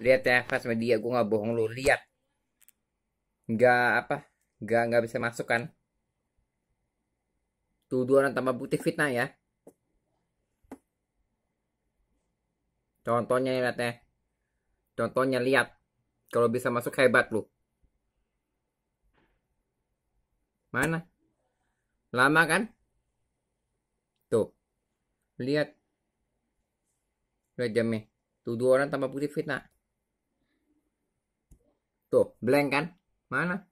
lihat ya pas media gue nggak bohong lu lihat nggak apa nggak nggak bisa masuk kan tuduhan tambah putih fitnah ya contohnya lihat ya contohnya lihat kalau bisa masuk hebat lu mana lama kan tuh lihat lihat jamnya tuduh orang tambah putih fitnah Tuh, blank kan? Mana?